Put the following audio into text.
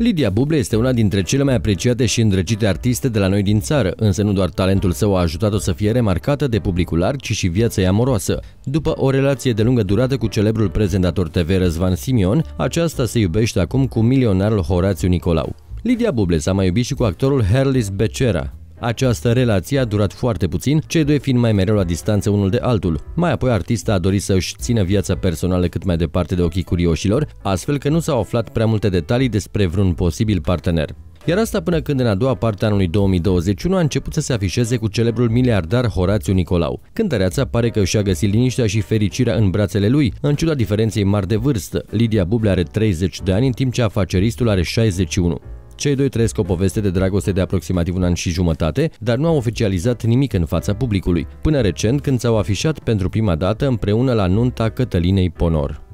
Lidia Buble este una dintre cele mai apreciate și îndrăgite artiste de la noi din țară, însă nu doar talentul său a ajutat-o să fie remarcată de publicul larg, ci și viața ei amoroasă. După o relație de lungă durată cu celebrul prezentator TV Răzvan Simion, aceasta se iubește acum cu milionarul Horațiu Nicolau. Lidia Buble s-a mai iubit și cu actorul Herlis Becera, această relație a durat foarte puțin, cei doi fiind mai mereu la distanță unul de altul. Mai apoi artista a dorit să-și țină viața personală cât mai departe de ochii curioșilor, astfel că nu s-au aflat prea multe detalii despre vreun posibil partener. Iar asta până când în a doua parte a anului 2021 a început să se afișeze cu celebrul miliardar Horațiu Nicolau. Cântăreața pare că și-a găsit liniștea și fericirea în brațele lui, în ciuda diferenței mari de vârstă. Lidia Buble are 30 de ani, în timp ce afaceristul are 61. Cei doi trăiesc o poveste de dragoste de aproximativ un an și jumătate, dar nu au oficializat nimic în fața publicului, până recent când s-au afișat pentru prima dată împreună la nunta Cătălinei Ponor.